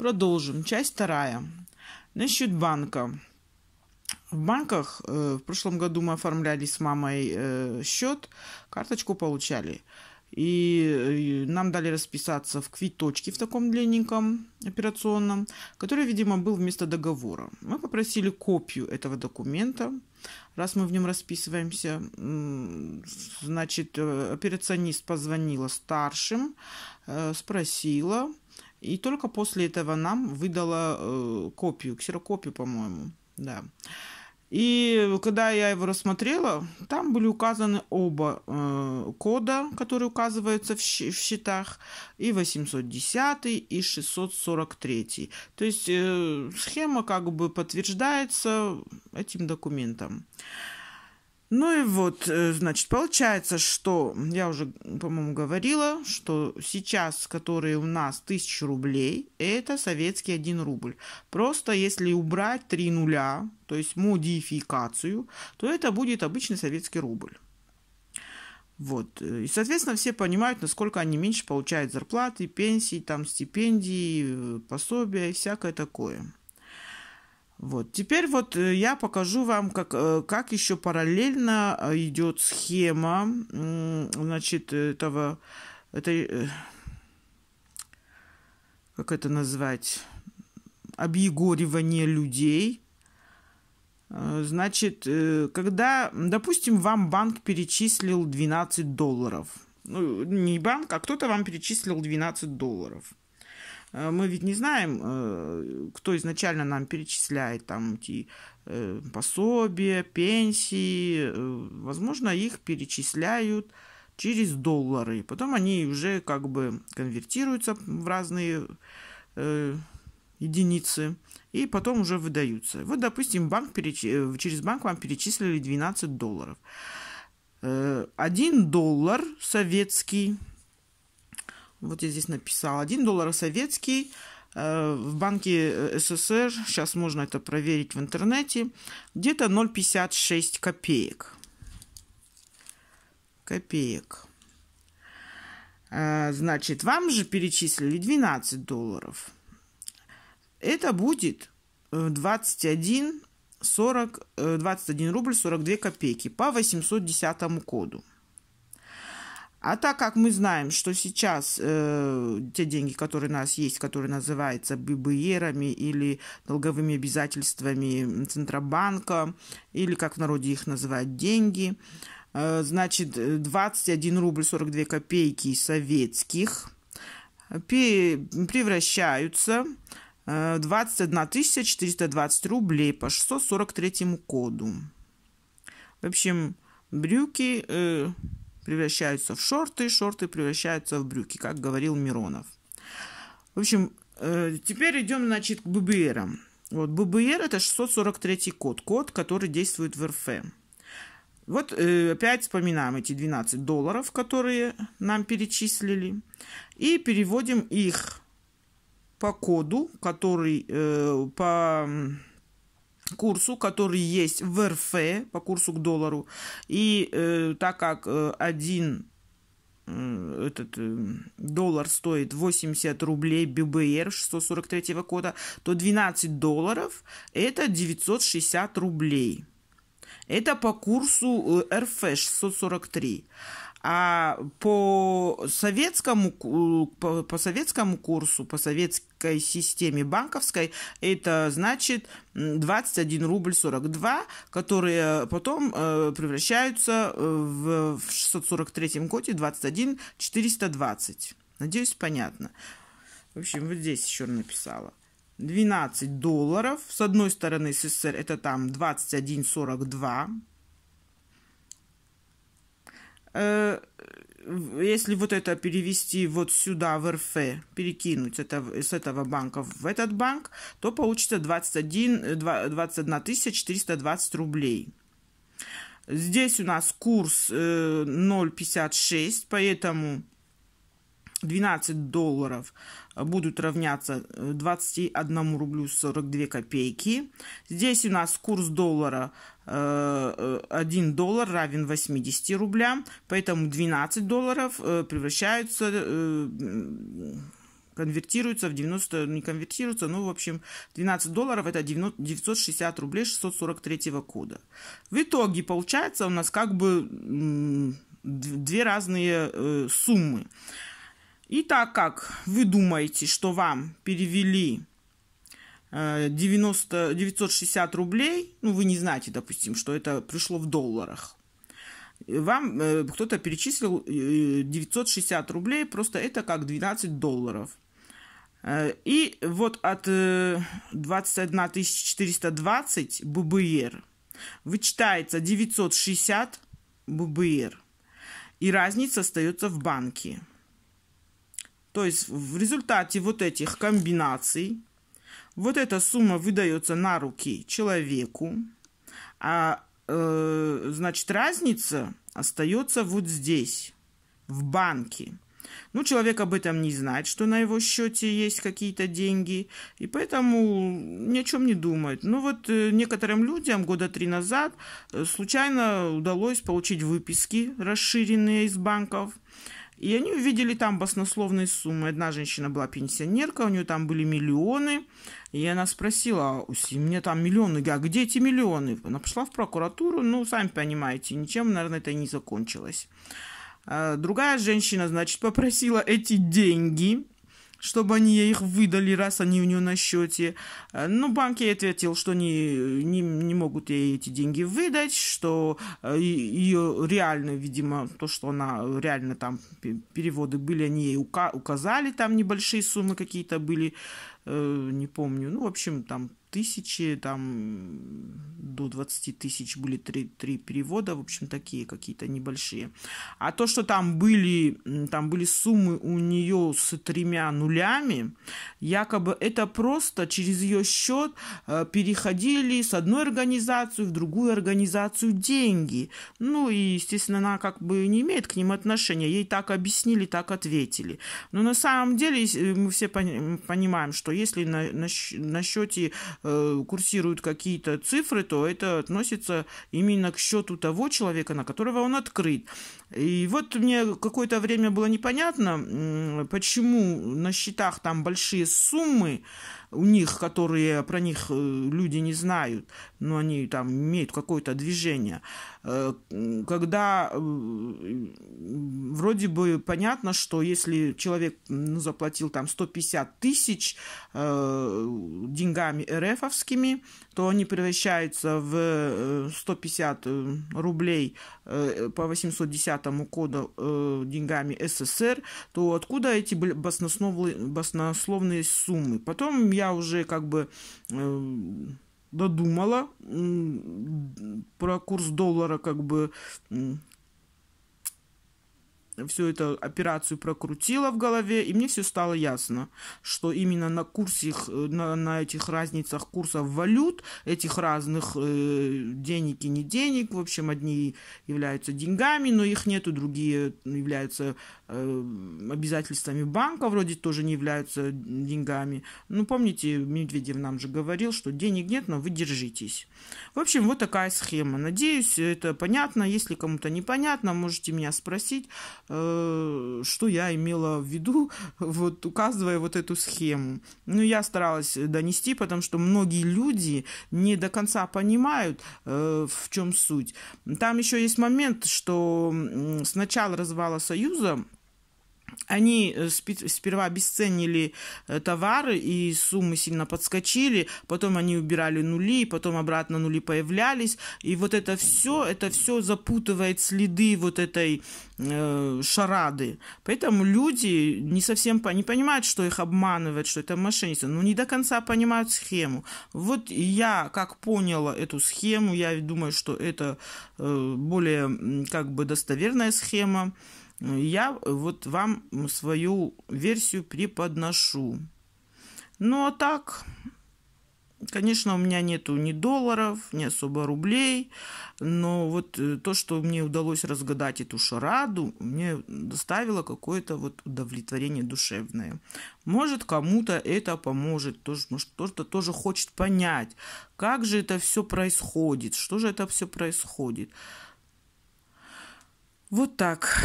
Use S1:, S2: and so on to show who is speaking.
S1: Продолжим. Часть вторая. Насчет банка. В банках э, в прошлом году мы оформляли с мамой э, счет, карточку получали. И э, нам дали расписаться в квиточке в таком длинненьком операционном, который, видимо, был вместо договора. Мы попросили копию этого документа, раз мы в нем расписываемся. Значит, э, операционист позвонила старшим, э, спросила, и только после этого нам выдала э, копию, ксерокопию, по-моему, да. И когда я его рассмотрела, там были указаны оба э, кода, которые указываются в, в счетах, и 810, и 643. То есть э, схема как бы подтверждается этим документом. Ну и вот, э, значит, получается, что я уже, по-моему, говорила, что сейчас, которые у нас 1000 рублей, это советский 1 рубль. Просто если убрать 3 нуля, то есть модификацию, то это будет обычный советский рубль. Вот. Э, и, соответственно, все понимают, насколько они меньше получают зарплаты, пенсии, там, стипендии, э, пособия и всякое такое. Вот. Теперь вот э, я покажу вам, как, э, как еще параллельно э, идет схема значит, этого, этой, как это назвать, объегоривания людей. Значит, когда, допустим, вам банк перечислил 12 долларов, ну, не банк, а кто-то вам перечислил 12 долларов – Э, мы ведь не знаем, э, кто изначально нам перечисляет там эти э, пособия, пенсии. Возможно, их перечисляют через доллары. Потом они уже как бы конвертируются в разные единицы и потом уже выдаются. Вот, допустим, банк переч... через банк вам перечислили 12 долларов. Один доллар советский вот я здесь написал. 1 доллар советский. Э, в банке э, СССР, сейчас можно это проверить в интернете, где-то 0,56 копеек. Копеек. Э, значит, вам же перечислили 12 долларов. Это будет 21, 40, 21 рубль 42 копейки по 810 коду. А так как мы знаем, что сейчас э, те деньги, которые у нас есть, которые называются ББЕрами или долговыми обязательствами Центробанка, или как в народе их называют деньги, э, значит 21 рубль 42 копейки советских превращаются 21 э, 420 рублей по 643 коду. В общем, брюки... Э, превращаются в шорты, шорты превращаются в брюки, как говорил Миронов. В общем, э, теперь идем, значит, к ББРам. Вот, ББР – это 643 код, код, который действует в РФ. Вот э, опять вспоминаем эти 12 долларов, которые нам перечислили, и переводим их по коду, который э, по курсу, который есть в РФ по курсу к доллару. И э, так как э, один э, этот э, доллар стоит 80 рублей ББР 643 года, то 12 долларов это 960 рублей. Это по курсу РФ 643. А по советскому, по, по советскому курсу, по советской системе банковской, это значит 21 рубль 42, которые потом э, превращаются э, в, в 643 годе 21 420. Надеюсь, понятно. В общем, вот здесь еще написала. 12 долларов. С одной стороны, СССР это там 21,42 Э, если вот это перевести вот сюда, в РФ, перекинуть это, с этого банка в этот банк, то получится 21, 21 420 рублей. Здесь у нас курс 0,56, э, поэтому 12 долларов будут равняться 21 э, рублю 42 копейки. Здесь у нас курс доллара 1 э, доллар равен 80 рублям, поэтому 12 долларов э, превращаются э, конвертируются в 90, не конвертируются, ну, в общем, 12 долларов это 960 рублей 643 года. В итоге получается у нас как бы две разные суммы. И так как вы думаете, что вам перевели 90, э, 960 рублей, ну, вы не знаете, допустим, что это пришло в долларах, вам э, кто-то перечислил э, 960 рублей, просто это как 12 долларов. Э, и вот от 21 420 ББР вычитается 960 ББР. И разница остается в банке. То есть в результате вот этих комбинаций вот эта сумма выдается на руки человеку, а э, значит разница остается вот здесь, в банке. Ну, человек об этом не знает, что на его счете есть какие-то деньги, и поэтому ни о чем не думает. Ну вот э, некоторым людям года три назад э, случайно удалось получить выписки расширенные из банков – и они увидели там баснословные суммы. Одна женщина была пенсионерка, у нее там были миллионы. И она спросила, «А, у меня там миллионы, а где эти миллионы? Она пошла в прокуратуру, ну, сами понимаете, ничем, наверное, это не закончилось. А, другая женщина, значит, попросила эти деньги чтобы они их выдали, раз они у нее на счете. Э, ну банк ей ответил, что не, не, не могут ей эти деньги выдать, что э, ее реально, видимо, то, что она реально там переводы были, они ей указали, там небольшие суммы какие-то были, э, не помню. Ну, в общем, там тысячи, там до 20 тысяч были три, три перевода, в общем, такие какие-то небольшие. А то, что там были, там были суммы у нее с тремя нулями, якобы это просто через ее счет э, переходили с одной организации в другую организацию деньги. Ну и, естественно, она как бы не имеет к ним отношения. Ей так объяснили, так ответили. Но на самом деле э, мы все понимаем, что если на, на, на счете Э, курсируют какие-то цифры, то это относится именно к счету того человека, на которого он открыт. И вот мне какое-то время было непонятно, почему на счетах там большие суммы у них, которые про них э, люди не знают, но они там имеют какое-то движение. Э, когда э, вроде бы понятно, что если человек заплатил там 150 тысяч деньгами РФовскими, то они превращаются в 150 рублей по 810 пятому коду э, деньгами СССР, то откуда эти баснословные, баснословные суммы? Потом я уже как бы э, додумала э, про курс доллара, как бы э, всю эту операцию прокрутила в голове, и мне все стало ясно, что именно на курсах, э, на, на этих разницах курсов валют, этих разных э, денег и не денег, в общем, одни являются деньгами, но их нету, другие являются э, обязательствами банка, вроде тоже не являются деньгами. Ну, помните, Медведев нам же говорил, что денег нет, но вы держитесь. В общем, вот такая схема. Надеюсь, это понятно. Если кому-то непонятно, можете меня спросить. Э, что я имела в виду, вот указывая вот эту схему. Ну, я старалась э, донести, потому что многие люди не до конца понимают, э, в чем суть. Там еще есть момент, что с начала развала Союза они э, сперва обесценили э, товары, и суммы сильно подскочили, потом они убирали нули, потом обратно нули появлялись, и вот это все, это все запутывает следы вот этой э, шарады. Поэтому люди не совсем не понимают, что их обманывают, что это мошенничество, но не до конца понимают схему. Вот я как поняла эту схему, я думаю, что это э, более как бы достоверная схема. Э, я э, вот вам свою версию преподношу. Ну а так, конечно, у меня нету ни долларов, ни особо рублей, но вот э, то, что мне удалось разгадать эту шараду, мне доставило какое-то вот удовлетворение душевное. Может, кому-то это поможет, тоже, может, кто-то тоже хочет понять, как же это все происходит, что же это все происходит. Вот так.